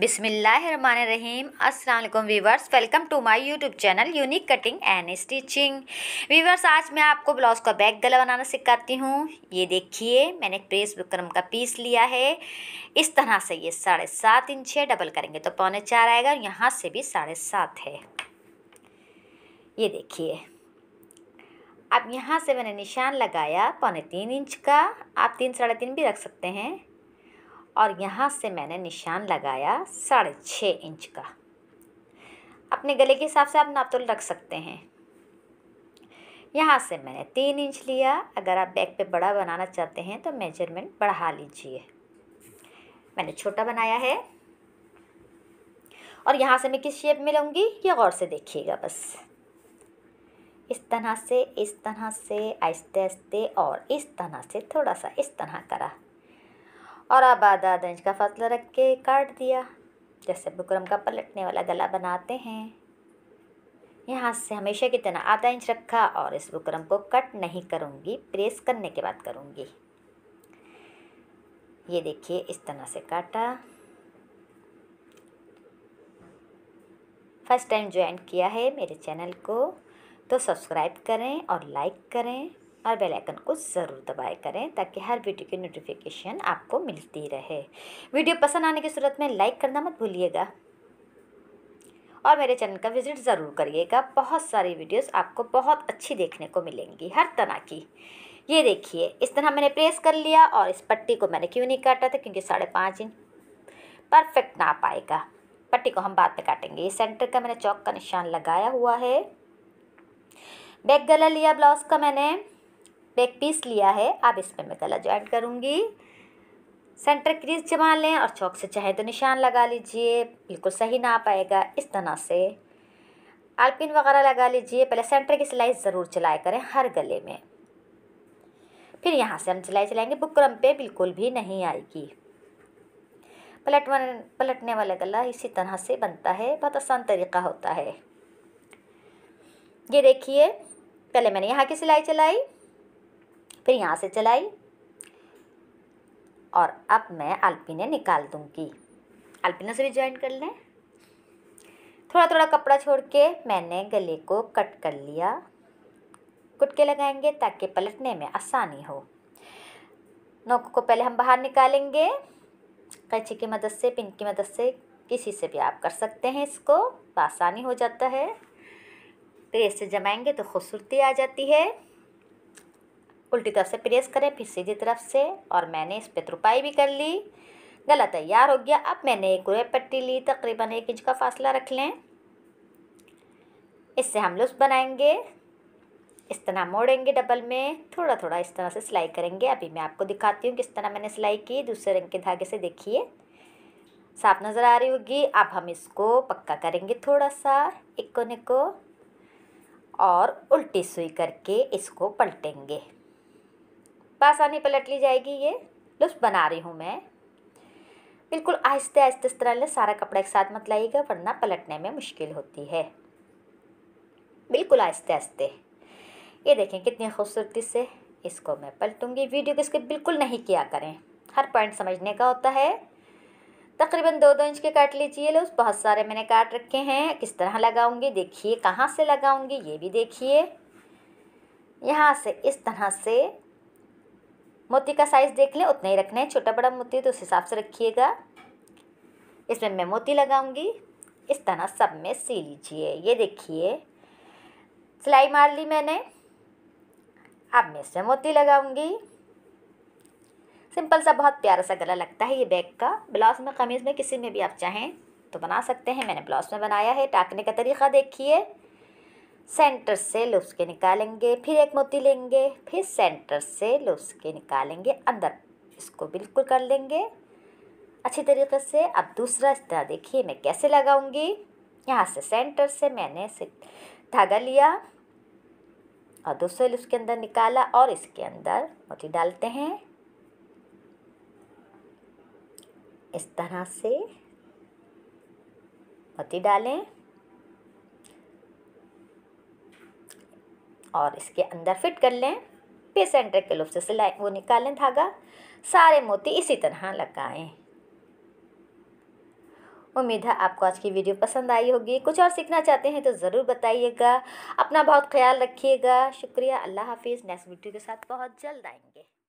बिसमीम् अल्लाम viewers welcome to my YouTube channel unique cutting and stitching viewers आज मैं आपको ब्लाउज़ का बैक गला बनाना सिखाती हूँ ये देखिए मैंने प्रेस विक्रम का पीस लिया है इस तरह से ये साढ़े सात इंच है डबल करेंगे तो पौने चार आएगा और यहाँ से भी साढ़े सात है ये देखिए अब यहाँ से मैंने निशान लगाया पौने तीन इंच का आप तीन साढ़े तीन भी रख सकते हैं और यहाँ से मैंने निशान लगाया साढ़े छः इंच का अपने गले के हिसाब से आप नापतोल रख सकते हैं यहाँ से मैंने तीन इंच लिया अगर आप बैक पे बड़ा बनाना चाहते हैं तो मेजरमेंट बढ़ा लीजिए मैंने छोटा बनाया है और यहाँ से मैं किस शेप में लूँगी ये गौर से देखिएगा बस इस तरह से इस तरह से आहिस्ते आहिस्ते और इस तरह से थोड़ा सा इस तरह करा और अब आधा आधा इंच का फासला रख के काट दिया जैसे बुकरम का पलटने वाला गला बनाते हैं यहाँ से हमेशा की तरह आधा इंच रखा और इस बुकरम को कट नहीं करूँगी प्रेस करने के बाद करूँगी ये देखिए इस तरह से काटा फर्स्ट टाइम ज्वाइन किया है मेरे चैनल को तो सब्सक्राइब करें और लाइक करें और बेल आइकन को ज़रूर दबाए करें ताकि हर वीडियो की नोटिफिकेशन आपको मिलती रहे वीडियो पसंद आने की सूरत में लाइक करना मत भूलिएगा और मेरे चैनल का विज़िट ज़रूर करिएगा बहुत सारी वीडियोस आपको बहुत अच्छी देखने को मिलेंगी हर तरह की ये देखिए इस तरह मैंने प्रेस कर लिया और इस पट्टी को मैंने क्यों नहीं काटा था क्योंकि साढ़े पाँच इंच परफेक्ट ना पाएगा पट्टी को हम बाद में काटेंगे ये सेंटर का मैंने चौक का निशान लगाया हुआ है बैक गला लिया ब्लाउज का मैंने एक पीस लिया है अब इसमें मैं कलर ज्वाइन करूँगी सेंटर क्रीज जमा लें और चौक से चाहे तो निशान लगा लीजिए बिल्कुल सही ना पाएगा इस तरह से आलपिन वगैरह लगा लीजिए पहले सेंटर की सिलाई ज़रूर चलाया करें हर गले में फिर यहाँ से हम सिलाई चलाएंगे बुकरम पे बिल्कुल भी नहीं आएगी पलट पलटने वाला गला इसी तरह से बनता है बहुत आसान तरीका होता है ये देखिए पहले मैंने यहाँ की सिलाई चलाई फिर यहाँ से चलाई और अब मैं अल्पिने निकाल दूँगी अल्पीना से भी ज्वाइन कर लें थोड़ा थोड़ा कपड़ा छोड़ के मैंने गले को कट कर लिया कुटके लगाएंगे ताकि पलटने में आसानी हो नोक को पहले हम बाहर निकालेंगे कैची की मदद से पिन की मदद से किसी से भी आप कर सकते हैं इसको आसानी हो जाता है फिर इससे जमाएंगे तो खूबसूरती आ जाती है उल्टी तरफ से प्रेस करें फिर सीधी तरफ से और मैंने इस पर तुरपाई भी कर ली गला तैयार हो गया अब मैंने एक रोए पट्टी ली तकरीबन एक इंच का फासला रख लें इससे हम लुस बनाएंगे इस तरह मोड़ेंगे डबल में थोड़ा थोड़ा इस तरह से सिलाई करेंगे अभी मैं आपको दिखाती हूँ किस तरह मैंने सिलाई की दूसरे रंग के धागे से देखिए साफ नज़र आ रही होगी अब हम इसको पक्का करेंगे थोड़ा सा एक कोने को और उल्टी सुई करके इसको पलटेंगे बासानी पलट ली जाएगी ये लुप्स बना रही हूँ मैं बिल्कुल आहिस्ते आहिस्ते इस तरह सारा कपड़ा एक साथ मत लाइएगा वरना पलटने में मुश्किल होती है बिल्कुल आहिस्ते आहिस्ते ये देखें कितनी खूबसूरती से इसको मैं पलटूंगी वीडियो को इसके बिल्कुल नहीं किया करें हर पॉइंट समझने का होता है तकरीबन दो दो इंच के काट लीजिए लोग बहुत सारे मैंने काट रखे हैं किस तरह लगाऊंगी देखिए कहाँ से लगाऊंगी ये भी देखिए यहाँ से इस तरह से मोती का साइज़ देख लें उतना ही रखना है छोटा बड़ा मोती तो उस हिसाब से रखिएगा इसमें मैं मोती लगाऊंगी इस तरह सब में सी लीजिए ये देखिए सिलाई मार ली मैंने अब मैं इसमें मोती लगाऊंगी सिंपल सा बहुत प्यारा सा गला लगता है ये बैग का ब्लाउज में कमीज़ में किसी में भी आप चाहें तो बना सकते हैं मैंने ब्लाउज में बनाया है टाकने का तरीका देखिए सेंटर से लूप्स के निकालेंगे फिर एक मोती लेंगे फिर सेंटर से लूप्स के निकालेंगे अंदर इसको बिल्कुल कर लेंगे अच्छी तरीके से अब दूसरा इस तरह देखिए मैं कैसे लगाऊंगी यहाँ से सेंटर से मैंने धागा लिया और दूसरे लूप के अंदर निकाला और इसके अंदर मोती डालते हैं इस तरह से मोती डालें और इसके अंदर फिट कर लें फिर सेंटर के लूप से सिलाई वो निकालें धागा सारे मोती इसी तरह लगाएं उम्मीद है आपको आज की वीडियो पसंद आई होगी कुछ और सीखना चाहते हैं तो ज़रूर बताइएगा अपना बहुत ख्याल रखिएगा शुक्रिया अल्लाह हाफिज़ नेक्स्ट वीडियो के साथ बहुत जल्द आएंगे